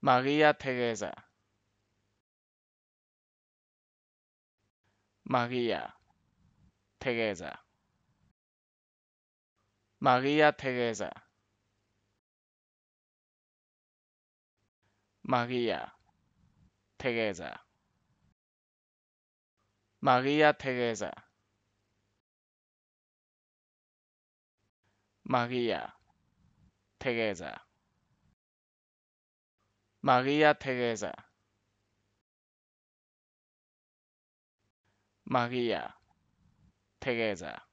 María Teresa. María Teresa. María Teresa. María Teresa. María Teresa. María Teresa. María Teresa. María Teresa.